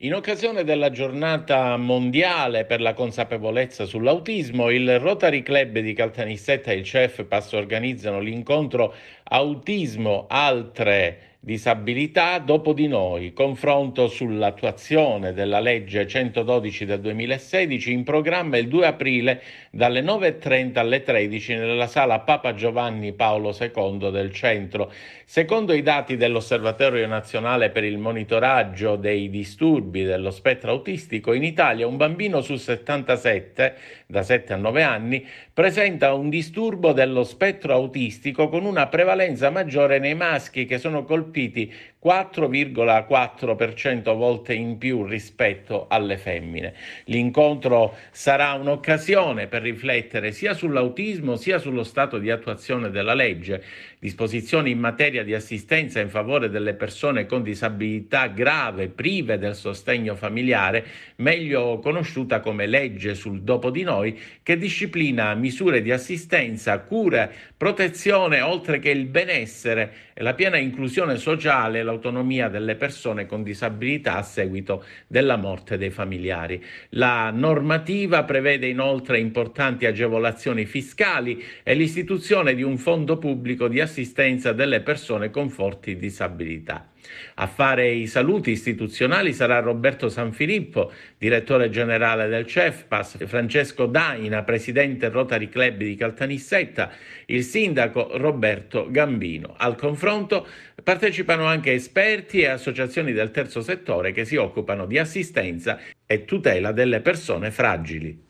In occasione della giornata mondiale per la consapevolezza sull'autismo, il Rotary Club di Caltanissetta e il CEF Passo organizzano l'incontro Autismo, altre disabilità, dopo di noi, confronto sull'attuazione della legge 112 del 2016 in programma il 2 aprile dalle 9.30 alle 13 nella sala Papa Giovanni Paolo II del centro. Secondo i dati dell'Osservatorio nazionale per il monitoraggio dei disturbi dello spettro autistico, in Italia un bambino su 77, da 7 a 9 anni, presenta un disturbo dello spettro autistico con una prevalenza maggiore nei maschi che sono colpiti colpiti 4,4% volte in più rispetto alle femmine. L'incontro sarà un'occasione per riflettere sia sull'autismo sia sullo stato di attuazione della legge, disposizioni in materia di assistenza in favore delle persone con disabilità grave prive del sostegno familiare, meglio conosciuta come legge sul dopo di noi, che disciplina misure di assistenza, cure, protezione, oltre che il benessere e la piena inclusione sociale e l'autonomia delle persone con disabilità a seguito della morte dei familiari. La normativa prevede inoltre importanti agevolazioni fiscali e l'istituzione di un fondo pubblico di assistenza delle persone con forti disabilità. A fare i saluti istituzionali sarà Roberto Sanfilippo, direttore generale del CEFPAS, Francesco Daina, presidente Rotary Club di Caltanissetta, il sindaco Roberto Gambino. Al confronto Partecipano anche esperti e associazioni del terzo settore che si occupano di assistenza e tutela delle persone fragili.